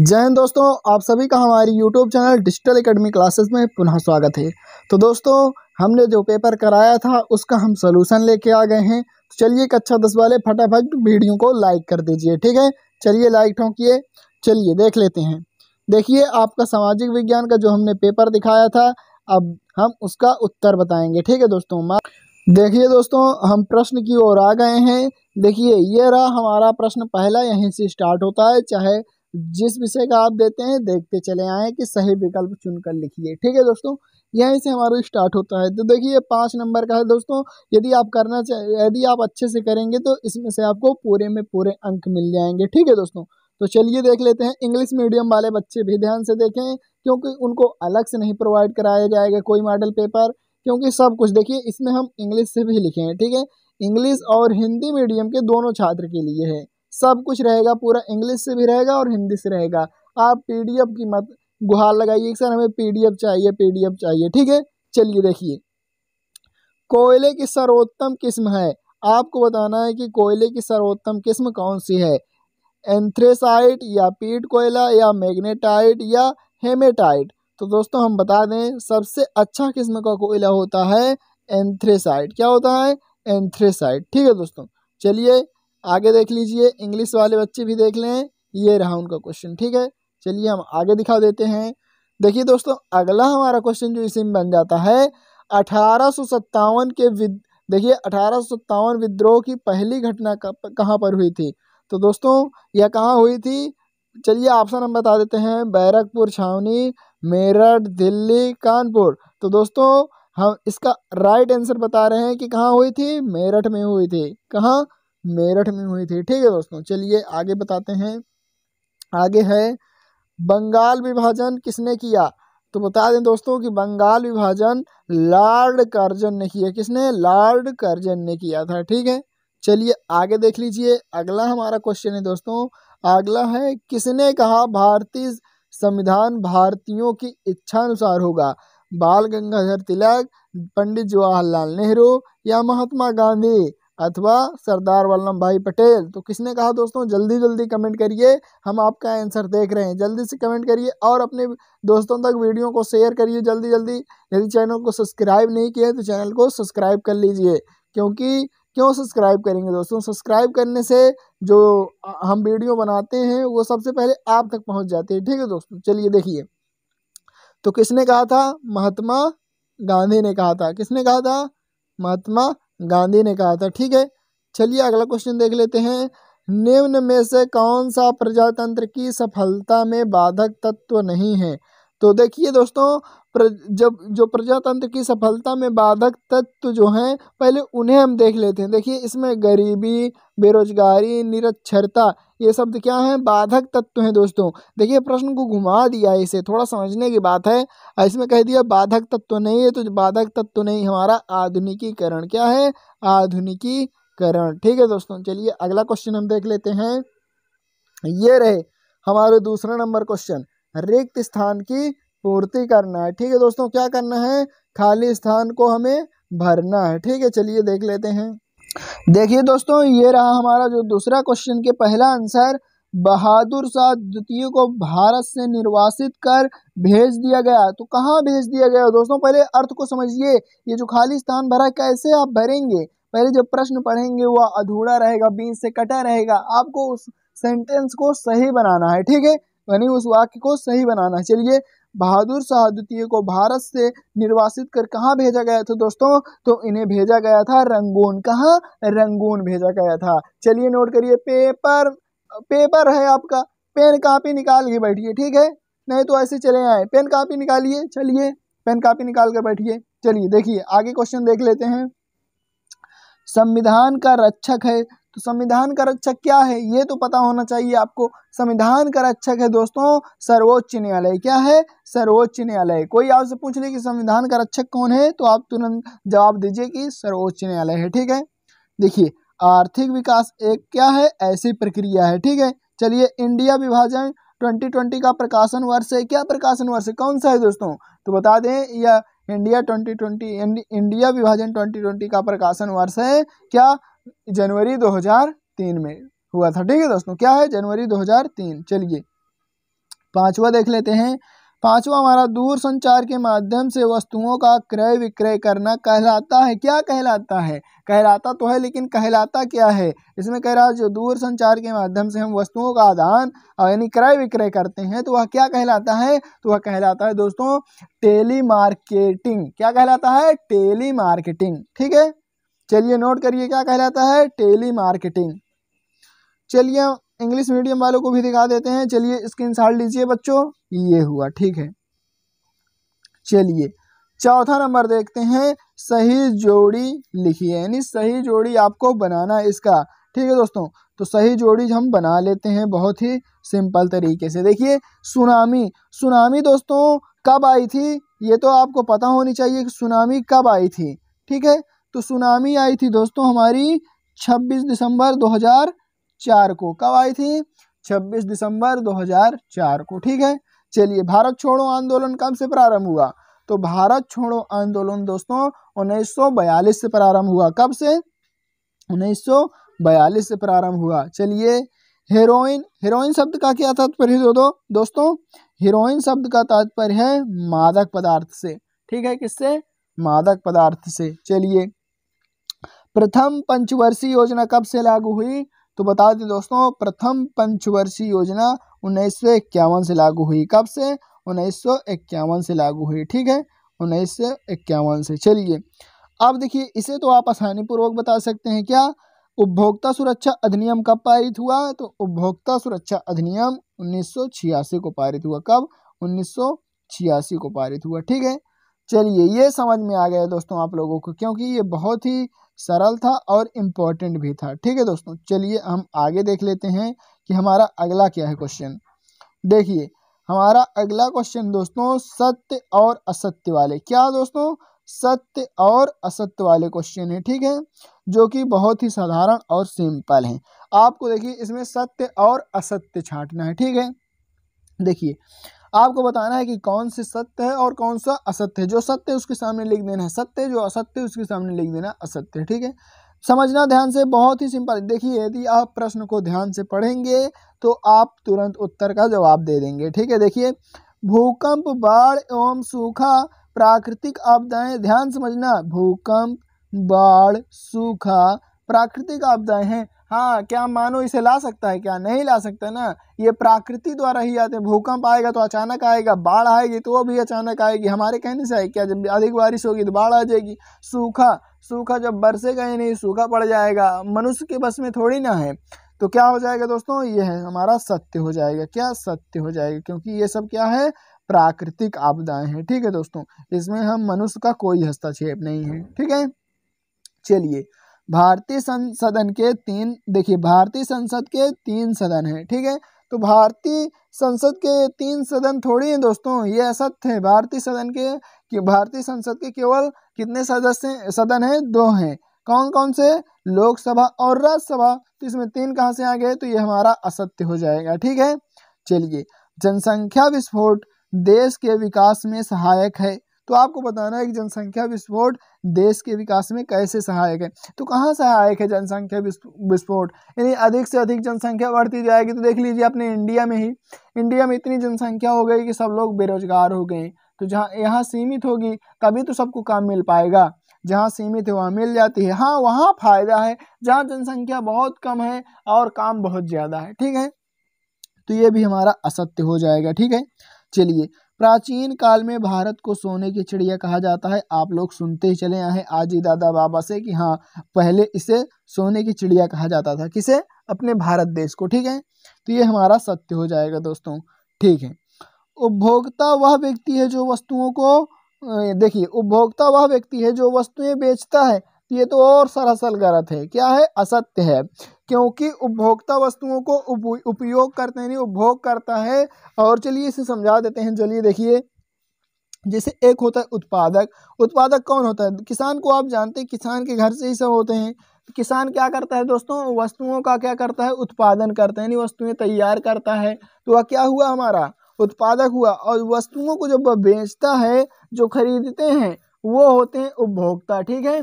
जय हिंद दोस्तों आप सभी का हमारी YouTube channel digital academy classes में पुनः स्वागत है तो दोस्तों हमने जो पेपर कराया था उसका हम सोल्यूशन लेके आ गए हैं तो चलिए कक्षा अच्छा दस वाले फटाफट वीडियो को लाइक कर दीजिए ठीक है चलिए लाइक ठोंकिए चलिए देख लेते हैं देखिए आपका सामाजिक विज्ञान का जो हमने पेपर दिखाया था अब हम उसका उत्तर बताएंगे ठीक है दोस्तों देखिए दोस्तों हम प्रश्न की ओर आ गए हैं देखिए ये रहा हमारा प्रश्न पहला यहीं से स्टार्ट होता है चाहे जिस विषय का आप देते हैं देखते चले आए कि सही विकल्प चुनकर लिखिए ठीक है दोस्तों यहीं से हमारा स्टार्ट होता है तो देखिए पाँच नंबर का है दोस्तों यदि आप करना चाहे यदि आप अच्छे से करेंगे तो इसमें से आपको पूरे में पूरे अंक मिल जाएंगे ठीक है दोस्तों तो चलिए देख लेते हैं इंग्लिश मीडियम वाले बच्चे भी ध्यान से देखें क्योंकि उनको अलग से नहीं प्रोवाइड कराया जाएगा कोई मॉडल पेपर क्योंकि सब कुछ देखिए इसमें हम इंग्लिश से भी लिखे हैं ठीक है इंग्लिश और हिंदी मीडियम के दोनों छात्र के लिए है सब कुछ रहेगा पूरा इंग्लिश से भी रहेगा और हिंदी से रहेगा आप पीडीएफ की मत गुहार लगाइए सर हमें पीडीएफ चाहिए पीडीएफ चाहिए ठीक है चलिए देखिए कोयले की सर्वोत्तम किस्म है आपको बताना है कि कोयले की सर्वोत्तम किस्म कौन सी है एंथ्रेसाइट या पीट कोयला या मैग्नेटाइट या हेमेटाइट तो दोस्तों हम बता दें सबसे अच्छा किस्म का कोयला होता है एंथ्रेसाइट क्या होता है एंथ्रेसाइट ठीक है दोस्तों चलिए आगे देख लीजिए इंग्लिश वाले बच्चे भी देख लें ये रहा उनका क्वेश्चन ठीक है चलिए हम आगे दिखा देते हैं देखिए दोस्तों अगला हमारा क्वेश्चन जो इसी में बन जाता है अठारह के विद देखिए अठारह विद्रोह की पहली घटना कहाँ पर हुई थी तो दोस्तों यह कहाँ हुई थी चलिए ऑप्शन हम बता देते हैं बैरकपुर छावनी मेरठ दिल्ली कानपुर तो दोस्तों हम इसका राइट आंसर बता रहे हैं कि कहाँ हुई थी मेरठ में हुई थी कहाँ मेरठ में हुई थी ठीक है दोस्तों चलिए आगे बताते हैं आगे है बंगाल विभाजन किसने किया तो बता दें दोस्तों कि बंगाल विभाजन लॉर्ड कर्जन ने किया किसने लॉर्ड कर्जन ने किया था ठीक है चलिए आगे देख लीजिए अगला हमारा क्वेश्चन है दोस्तों अगला है किसने कहा भारतीय संविधान भारतीयों की इच्छानुसार होगा बाल गंगाधर तिलक पंडित जवाहरलाल नेहरू या महात्मा गांधी अथवा सरदार वल्लभ भाई पटेल तो किसने कहा दोस्तों जल्दी जल्दी कमेंट करिए हम आपका आंसर देख रहे हैं जल्दी से कमेंट करिए और अपने दोस्तों तक वीडियो को शेयर करिए जल्दी जल्दी यदि चैनल को सब्सक्राइब नहीं किया है तो चैनल को सब्सक्राइब कर लीजिए क्योंकि क्यों सब्सक्राइब करेंगे दोस्तों सब्सक्राइब करने से जो हम वीडियो बनाते हैं वो सबसे पहले आप तक पहुँच जाते हैं ठीक है दोस्तों चलिए देखिए तो किसने कहा था महात्मा गांधी ने कहा था किसने कहा था महात्मा गांधी ने कहा था ठीक है चलिए अगला क्वेश्चन देख लेते हैं निम्न में से कौन सा प्रजातंत्र की सफलता में बाधक तत्व नहीं है तो देखिए दोस्तों प्र, जब जो प्रजातंत्र की सफलता में बाधक तत्व जो हैं पहले उन्हें हम देख लेते हैं देखिए इसमें गरीबी बेरोजगारी निरक्षरता ये शब्द क्या हैं बाधक तत्व हैं दोस्तों देखिए प्रश्न को घुमा दिया इसे थोड़ा समझने की बात है इसमें कह दिया बाधक तत्व नहीं है तो बाधक तत्व नहीं हमारा आधुनिकीकरण क्या है आधुनिकीकरण ठीक है दोस्तों चलिए अगला क्वेश्चन हम देख लेते हैं ये रहे हमारे दूसरा नंबर क्वेश्चन रिक्त स्थान की पूर्ति करना है ठीक है दोस्तों क्या करना है खाली स्थान को हमें भरना है ठीक है चलिए देख लेते हैं देखिए दोस्तों ये रहा हमारा जो दूसरा क्वेश्चन के पहला आंसर बहादुर शाह द्वितीय को भारत से निर्वासित कर भेज दिया गया तो कहाँ भेज दिया गया दोस्तों पहले अर्थ को समझिए ये जो खाली स्थान भरा कैसे आप भरेंगे पहले जब प्रश्न पढ़ेंगे वह अधूरा रहेगा बीच से कटा रहेगा आपको उस सेंटेंस को सही बनाना है ठीक है यानी उस वाक्य को सही बनाना है चलिए बहादुर शाह द्वितीय को भारत से निर्वासित कर कहाँ भेजा गया था दोस्तों तो इन्हें भेजा गया था रंगून कहाँ रंगून भेजा गया था चलिए नोट करिए पेपर पेपर है आपका पेन कापी निकाल के बैठिए ठीक है नहीं तो ऐसे चले आए पेन कापी निकालिए चलिए पेन कापी निकाल कर बैठिए चलिए देखिए आगे क्वेश्चन देख लेते हैं संविधान का रक्षक है तो संविधान का रक्षक क्या है ये तो पता होना चाहिए आपको संविधान का रक्षक है दोस्तों सर्वोच्च न्यायालय क्या है सर्वोच्च न्यायालय कोई आपसे पूछ ले कि संविधान का रक्षक कौन है तो आप तुरंत जवाब दीजिए कि सर्वोच्च न्यायालय है ठीक है देखिए आर्थिक विकास एक क्या है ऐसी प्रक्रिया है ठीक है चलिए इंडिया विभाजन 2020 का प्रकाशन वर्ष है क्या प्रकाशन वर्ष कौन सा है दोस्तों तो बता दें यह इंडिया 2020 इंडिया विभाजन 2020 का प्रकाशन वर्ष है क्या जनवरी 2003 में हुआ था ठीक है दोस्तों क्या है जनवरी 2003 चलिए पांचवा देख लेते हैं पांचवा हमारा दूर संचार के माध्यम से वस्तुओं का क्रय विक्रय करना कहलाता है क्या कहलाता है कहलाता तो है लेकिन कहलाता क्या है इसमें कह रहा है जो दूर संचार के माध्यम से हम वस्तुओं का आदान यानी क्रय विक्रय करते हैं तो वह क्या कहलाता है तो वह कहलाता है दोस्तों टेली मार्केटिंग क्या कहलाता है टेली मार्केटिंग ठीक है चलिए नोट करिए क्या कहलाता है टेली मार्केटिंग चलिए इंग्लिश मीडियम वालों को भी दिखा देते हैं चलिए स्क्रीन साट लीजिए बच्चों ये हुआ ठीक है चलिए चौथा नंबर देखते हैं सही जोड़ी लिखिए यानी सही जोड़ी आपको बनाना इसका ठीक है दोस्तों तो सही जोड़ी हम बना लेते हैं बहुत ही सिंपल तरीके से देखिए सुनामी सुनामी दोस्तों कब आई थी ये तो आपको पता होनी चाहिए कि सुनामी कब आई थी ठीक है तो सुनामी आई थी दोस्तों हमारी 26 दिसंबर 2004 को कब आई थी 26 दिसंबर 2004 को ठीक है चलिए भारत छोड़ो आंदोलन कब से प्रारंभ हुआ तो भारत छोड़ो आंदोलन दोस्तों 1942 से प्रारंभ हुआ कब से 1942 से प्रारंभ हुआ चलिए हेरोइन हेरोइन शब्द का क्या तात्पर्य दो दो दोस्तों हीरोइन शब्द का तात्पर्य है मादक पदार्थ से ठीक है किससे मादक पदार्थ से चलिए प्रथम पंचवर्षीय योजना कब से लागू हुई तो बता दें दोस्तों प्रथम पंचवर्षीय योजना उन्नीस से लागू हुई कब से उन्नीस से लागू हुई ठीक है उन्नीस से चलिए अब देखिए इसे तो आप आसानी पूर्वक बता सकते हैं क्या उपभोक्ता सुरक्षा अधिनियम कब पारित हुआ तो उपभोक्ता सुरक्षा अधिनियम उन्नीस को पारित हुआ कब उन्नीस को पारित हुआ ठीक है चलिए ये समझ में आ गया दोस्तों आप लोगों को क्योंकि ये बहुत ही सरल था और इम्पोर्टेंट भी था ठीक है दोस्तों चलिए हम आगे देख लेते हैं कि हमारा अगला क्या है क्वेश्चन देखिए हमारा अगला क्वेश्चन दोस्तों सत्य और असत्य वाले क्या दोस्तों सत्य और असत्य वाले क्वेश्चन है ठीक है जो कि बहुत ही साधारण और सिंपल है आपको देखिए इसमें सत्य और असत्य छांटना है ठीक है देखिए आपको बताना है कि कौन सी सत्य है और कौन सा असत्य है जो सत्य है उसके सामने लिख देना है सत्य जो असत्य है उसके सामने लिख देना असत्य ठीक है समझना ध्यान से बहुत ही सिंपल देखिए यदि आप प्रश्न को ध्यान से पढ़ेंगे तो आप तुरंत उत्तर का जवाब दे देंगे ठीक है देखिए भूकंप बाढ़ एवं सूखा प्राकृतिक आपदाएं ध्यान समझना भूकंप बाढ़ सूखा प्राकृतिक आपदाएं हैं हाँ क्या मानो इसे ला सकता है क्या नहीं ला सकता ना ये प्राकृति द्वारा ही आते हैं भूकंप आएगा तो अचानक आएगा बाढ़ आएगी तो वो भी अचानक आएगी हमारे कहने से आए क्या जब अधिक बारिश होगी तो बाढ़ आ जाएगी सूखा सूखा जब बरसेगा ही नहीं सूखा पड़ जाएगा मनुष्य के बस में थोड़ी ना है तो क्या हो जाएगा दोस्तों ये है हमारा सत्य हो जाएगा क्या सत्य हो जाएगा क्योंकि ये सब क्या है प्राकृतिक आपदाएं हैं ठीक है दोस्तों इसमें हम मनुष्य का कोई हस्तक्षेप नहीं है ठीक है चलिए भारतीय संसदन के तीन देखिए भारतीय संसद के तीन सदन हैं ठीक है तो भारतीय संसद के तीन सदन थोड़ी हैं दोस्तों ये असत्य है भारतीय सदन के कि भारतीय संसद के केवल कितने सदस्य सदन हैं दो हैं कौन कौन से लोकसभा और राज्यसभा तो इसमें तीन कहाँ से आ गए तो ये हमारा असत्य हो जाएगा ठीक है चलिए जनसंख्या विस्फोट देश के विकास में सहायक है तो आपको बताना है कि जनसंख्या विस्फोट देश के विकास में कैसे सहायक है तो कहाँ सहायक है जनसंख्या विस्फोट यानी अधिक से अधिक जनसंख्या बढ़ती जाएगी तो देख लीजिए अपने इंडिया में ही इंडिया में इतनी जनसंख्या हो गई कि सब लोग बेरोजगार हो गए तो जहाँ यहाँ सीमित होगी तभी तो सबको काम मिल पाएगा जहाँ सीमित है वहाँ मिल जाती है हाँ वहाँ फायदा है जहाँ जनसंख्या बहुत कम है और काम बहुत ज़्यादा है ठीक है तो ये भी हमारा असत्य हो जाएगा ठीक है चलिए प्राचीन काल में भारत को सोने की चिड़िया कहा जाता है आप लोग सुनते ही चले आए आज ही दादा बाबा से कि हाँ पहले इसे सोने की चिड़िया कहा जाता था किसे अपने भारत देश को ठीक है तो ये हमारा सत्य हो जाएगा दोस्तों ठीक है उपभोक्ता वह व्यक्ति है जो वस्तुओं को देखिए उपभोक्ता वह व्यक्ति है जो वस्तुएं बेचता है ये तो और सरासल गलत है क्या है असत्य है क्योंकि उपभोक्ता वस्तुओं को उप, उपयोग करते नहीं उपभोग करता है और चलिए इसे समझा देते हैं चलिए देखिए जैसे एक होता है उत्पादक उत्पादक कौन होता है किसान को आप जानते हैं किसान के घर से ही सब होते हैं किसान क्या करता है दोस्तों वस्तुओं का क्या करता है उत्पादन करता है यानी वस्तुएं तैयार करता है तो वह क्या हुआ हमारा उत्पादक हुआ और वस्तुओं को जब वह बेचता है जो खरीदते हैं वो होते हैं उपभोक्ता ठीक है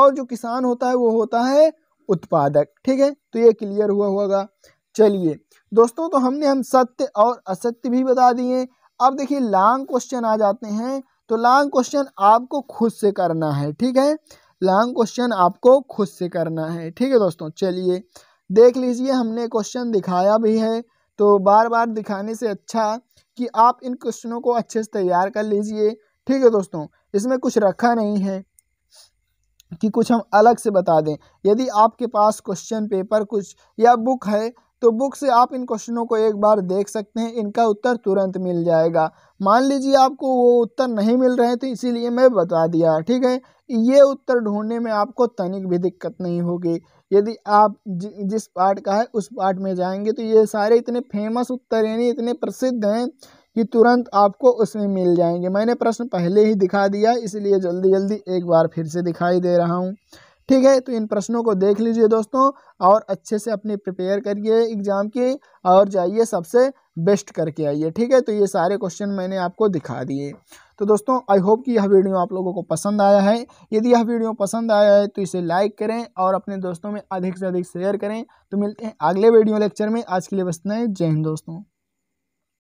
और जो किसान होता है वो होता है उत्पादक ठीक है तो ये क्लियर हुआ होगा चलिए दोस्तों तो हमने हम सत्य और असत्य भी बता दिए अब देखिए लॉन्ग क्वेश्चन आ जाते हैं तो लॉन्ग क्वेश्चन आपको खुद से करना है ठीक है लॉन्ग क्वेश्चन आपको खुद से करना है ठीक है दोस्तों चलिए देख लीजिए हमने क्वेश्चन दिखाया भी है तो बार बार दिखाने से अच्छा कि आप इन क्वेश्चनों को अच्छे से तैयार कर लीजिए ठीक है दोस्तों इसमें कुछ रखा नहीं है कि कुछ हम अलग से बता दें यदि आपके पास क्वेश्चन पेपर कुछ या बुक है तो बुक से आप इन क्वेश्चनों को एक बार देख सकते हैं इनका उत्तर तुरंत मिल जाएगा मान लीजिए आपको वो उत्तर नहीं मिल रहे थे तो इसीलिए मैं बता दिया ठीक है ये उत्तर ढूंढने में आपको तनिक भी दिक्कत नहीं होगी यदि आप जिस पार्ट का है उस पार्ट में जाएंगे तो ये सारे इतने फेमस उत्तर यानी इतने प्रसिद्ध हैं कि तुरंत आपको उसमें मिल जाएंगे मैंने प्रश्न पहले ही दिखा दिया इसलिए जल्दी जल्दी एक बार फिर से दिखाई दे रहा हूँ ठीक है तो इन प्रश्नों को देख लीजिए दोस्तों और अच्छे से अपने प्रिपेयर करिए एग्ज़ाम की और जाइए सबसे बेस्ट करके आइए ठीक है तो ये सारे क्वेश्चन मैंने आपको दिखा दिए तो दोस्तों आई होप कि यह वीडियो आप लोगों को पसंद आया है यदि यह वीडियो पसंद आया है तो इसे लाइक करें और अपने दोस्तों में अधिक से अधिक शेयर करें तो मिलते हैं अगले वीडियो लेक्चर में आज के लिए बस नए जय हिंद दोस्तों